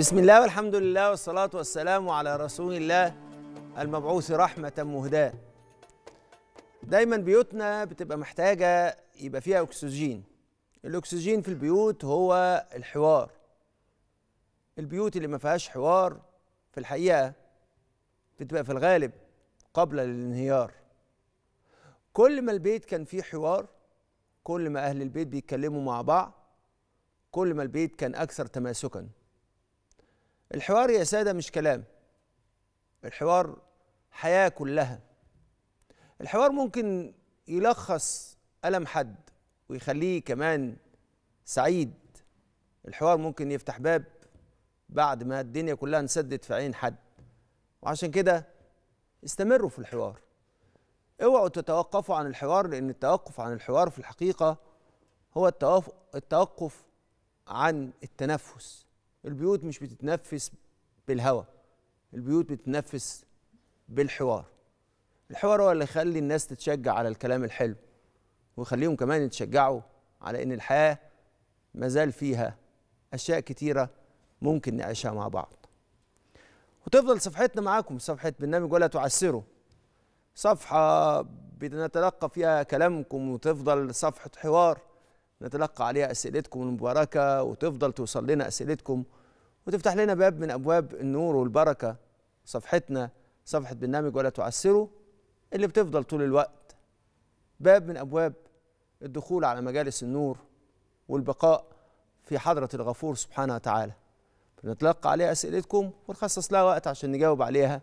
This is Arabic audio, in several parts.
بسم الله والحمد لله والصلاة والسلام على رسول الله المبعوث رحمة مهداة دايما بيوتنا بتبقى محتاجة يبقى فيها أكسجين الأكسجين في البيوت هو الحوار البيوت اللي ما فيهاش حوار في الحقيقة بتبقى في الغالب قبل الانهيار كل ما البيت كان فيه حوار كل ما أهل البيت بيتكلموا مع بعض كل ما البيت كان أكثر تماسكاً الحوار يا سادة مش كلام الحوار حياة كلها الحوار ممكن يلخص ألم حد ويخليه كمان سعيد الحوار ممكن يفتح باب بعد ما الدنيا كلها انسدت في عين حد وعشان كده استمروا في الحوار اوعوا تتوقفوا عن الحوار لان التوقف عن الحوار في الحقيقه هو التوقف عن التنفس البيوت مش بتتنفس بالهواء البيوت بتتنفس بالحوار الحوار هو اللي يخلي الناس تتشجع على الكلام الحلو ويخليهم كمان يتشجعوا على ان الحياه ما زال فيها اشياء كتيره ممكن نعيشها مع بعض وتفضل صفحتنا معاكم صفحه برنامج ولا تعسروا صفحه بنتلقى فيها كلامكم وتفضل صفحه حوار نتلقى عليها اسئلتكم المباركه وتفضل توصل لنا اسئلتكم وتفتح لنا باب من أبواب النور والبركة صفحتنا صفحة برنامج ولا تعسره اللي بتفضل طول الوقت باب من أبواب الدخول على مجالس النور والبقاء في حضرة الغفور سبحانه وتعالى بنتلقى عليها أسئلتكم ونخصص لها وقت عشان نجاوب عليها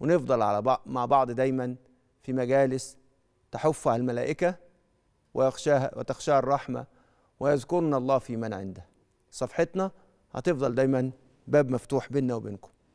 ونفضل على بعض مع بعض دايما في مجالس تحفها الملائكة ويخشاها وتخشاها الرحمة ويذكرنا الله في من عنده صفحتنا هتفضل دايما باب مفتوح بيننا وبينكم